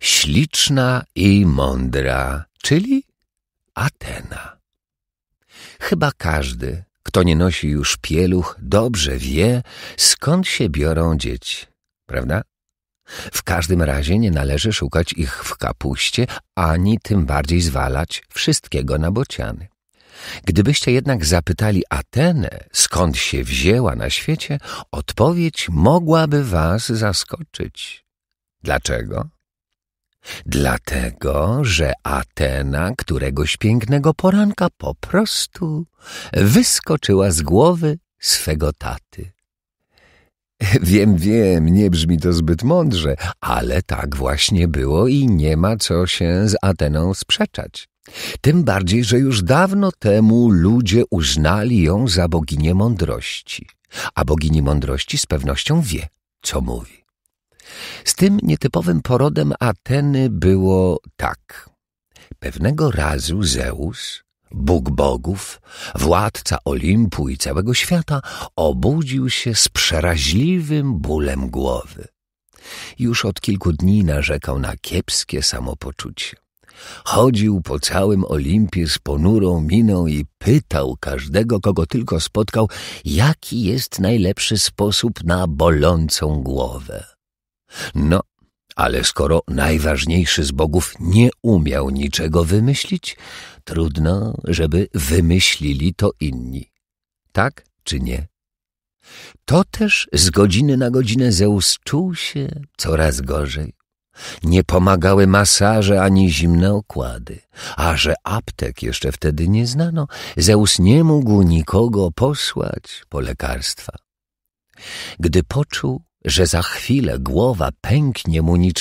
śliczna i mądra, czyli Atena. Chyba każdy, kto nie nosi już pieluch, dobrze wie, skąd się biorą dzieci, prawda? W każdym razie nie należy szukać ich w kapuście, ani tym bardziej zwalać wszystkiego na bociany. Gdybyście jednak zapytali Atenę, skąd się wzięła na świecie, odpowiedź mogłaby was zaskoczyć. Dlaczego? dlatego że Atena któregoś pięknego poranka po prostu wyskoczyła z głowy swego taty. Wiem, wiem, nie brzmi to zbyt mądrze, ale tak właśnie było i nie ma co się z Ateną sprzeczać. Tym bardziej, że już dawno temu ludzie uznali ją za boginię mądrości, a bogini mądrości z pewnością wie, co mówi. Z tym nietypowym porodem Ateny było tak. Pewnego razu Zeus, Bóg bogów, władca Olimpu i całego świata, obudził się z przeraźliwym bólem głowy. Już od kilku dni narzekał na kiepskie samopoczucie. Chodził po całym Olimpie z ponurą miną i pytał każdego, kogo tylko spotkał, jaki jest najlepszy sposób na bolącą głowę. No, ale skoro najważniejszy z bogów nie umiał niczego wymyślić, trudno, żeby wymyślili to inni. Tak czy nie? To też z godziny na godzinę Zeus czuł się coraz gorzej. Nie pomagały masaże ani zimne okłady, a że aptek jeszcze wtedy nie znano, Zeus nie mógł nikogo posłać po lekarstwa. Gdy poczuł, że za chwilę głowa pęknie mu niczym